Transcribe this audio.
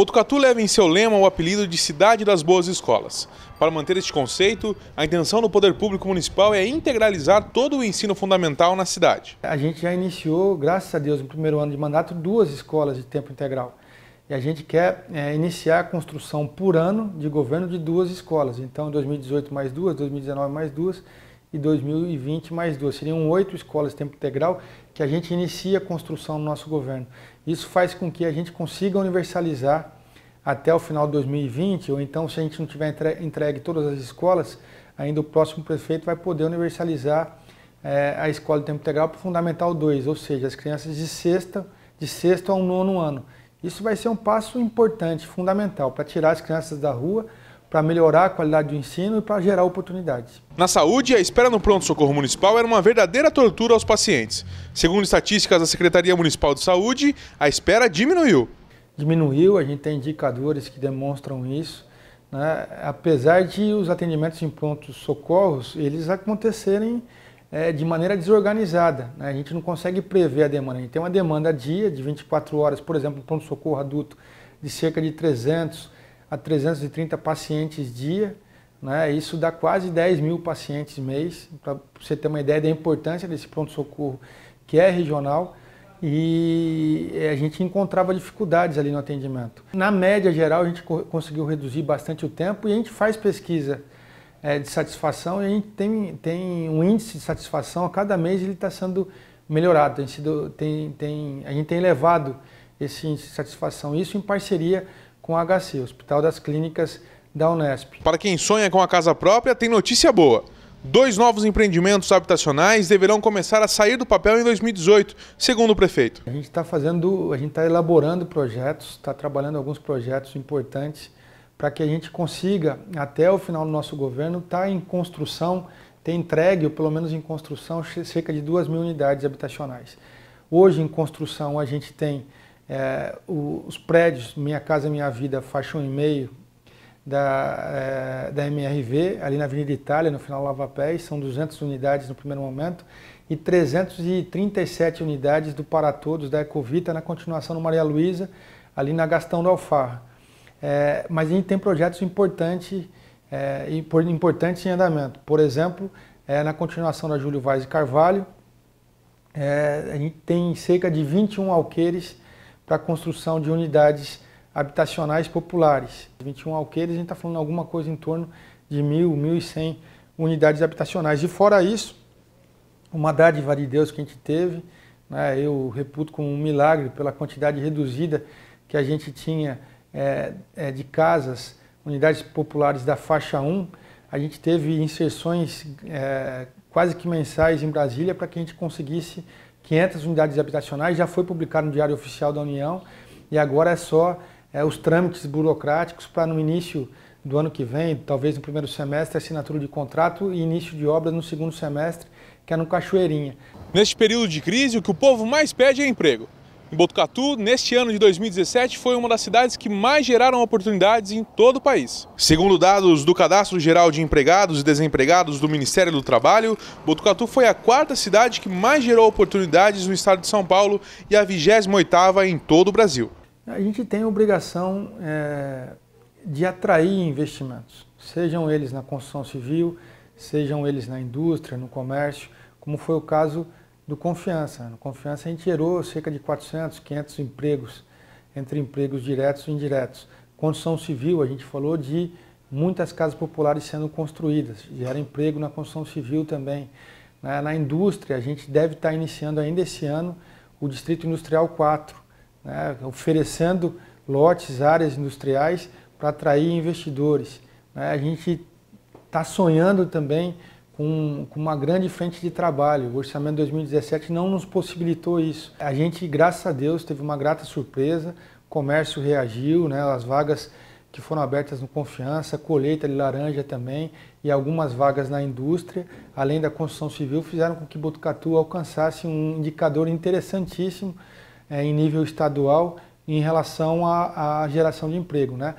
Botucatu leva em seu lema o apelido de Cidade das Boas Escolas. Para manter este conceito, a intenção do poder público municipal é integralizar todo o ensino fundamental na cidade. A gente já iniciou, graças a Deus, no primeiro ano de mandato, duas escolas de tempo integral. E a gente quer é, iniciar a construção por ano de governo de duas escolas. Então, 2018 mais duas, 2019 mais duas e 2020 mais duas. Seriam oito escolas de tempo integral que a gente inicia a construção no nosso governo. Isso faz com que a gente consiga universalizar até o final de 2020, ou então, se a gente não tiver entregue todas as escolas, ainda o próximo prefeito vai poder universalizar é, a escola de tempo integral para o Fundamental 2, ou seja, as crianças de sexta, de sexto ao nono ano. Isso vai ser um passo importante, fundamental, para tirar as crianças da rua para melhorar a qualidade do ensino e para gerar oportunidades. Na saúde, a espera no pronto-socorro municipal era uma verdadeira tortura aos pacientes. Segundo estatísticas da Secretaria Municipal de Saúde, a espera diminuiu. Diminuiu, a gente tem indicadores que demonstram isso. Né? Apesar de os atendimentos em pronto-socorros, eles acontecerem é, de maneira desorganizada. Né? A gente não consegue prever a demanda. A gente tem uma demanda a dia de 24 horas, por exemplo, pronto-socorro adulto, de cerca de 300 a 330 pacientes dia. Né? Isso dá quase 10 mil pacientes mês, para você ter uma ideia da importância desse pronto-socorro que é regional. E eh, a gente encontrava dificuldades ali no atendimento. Na média geral, a gente conseguiu reduzir bastante o tempo e a gente faz pesquisa eh, de satisfação e a gente tem, tem um índice de satisfação, a cada mês ele está sendo melhorado, tem sido, tem, tem, a gente tem elevado esse índice de satisfação, isso em parceria com o HC, Hospital das Clínicas da Unesp. Para quem sonha com a casa própria, tem notícia boa. Dois novos empreendimentos habitacionais deverão começar a sair do papel em 2018, segundo o prefeito. A gente está fazendo, a gente está elaborando projetos, está trabalhando alguns projetos importantes para que a gente consiga, até o final do nosso governo, estar tá em construção, ter entregue, ou pelo menos em construção, cerca de 2 mil unidades habitacionais. Hoje, em construção, a gente tem é, o, os prédios Minha Casa Minha Vida, faixa 1,5 da, é, da MRV, ali na Avenida Itália, no final Lava Pés, são 200 unidades no primeiro momento e 337 unidades do Para Todos, da Ecovita, na continuação no Maria Luísa, ali na Gastão do Alfarra. É, mas a gente tem projetos importantes, é, importantes em andamento. Por exemplo, é, na continuação da Júlio Vaz e Carvalho, é, a gente tem cerca de 21 alqueires para a construção de unidades habitacionais populares. 21 alqueires, a gente está falando alguma coisa em torno de 1.000, 1.100 unidades habitacionais. E fora isso, uma dádiva de Deus que a gente teve, né, eu reputo como um milagre pela quantidade reduzida que a gente tinha é, é, de casas, unidades populares da faixa 1, a gente teve inserções é, quase que mensais em Brasília para que a gente conseguisse 500 unidades habitacionais, já foi publicado no Diário Oficial da União e agora é só é, os trâmites burocráticos para no início do ano que vem, talvez no primeiro semestre, assinatura de contrato e início de obras no segundo semestre, que é no Cachoeirinha. Neste período de crise, o que o povo mais pede é emprego. Em Botucatu, neste ano de 2017, foi uma das cidades que mais geraram oportunidades em todo o país. Segundo dados do Cadastro Geral de Empregados e Desempregados do Ministério do Trabalho, Botucatu foi a quarta cidade que mais gerou oportunidades no estado de São Paulo e a 28ª em todo o Brasil. A gente tem a obrigação é, de atrair investimentos, sejam eles na construção civil, sejam eles na indústria, no comércio, como foi o caso do Confiança. No Confiança a gente gerou cerca de 400, 500 empregos, entre empregos diretos e indiretos. Construção civil, a gente falou de muitas casas populares sendo construídas, gera emprego na construção civil também. Na, na indústria, a gente deve estar iniciando ainda esse ano o Distrito Industrial 4, né, oferecendo lotes, áreas industriais para atrair investidores. Né? A gente está sonhando também com, com uma grande frente de trabalho. O orçamento 2017 não nos possibilitou isso. A gente, graças a Deus, teve uma grata surpresa. O comércio reagiu, né? as vagas que foram abertas no Confiança, colheita de laranja também e algumas vagas na indústria, além da construção civil, fizeram com que Botucatu alcançasse um indicador interessantíssimo é, em nível estadual em relação à, à geração de emprego. Né?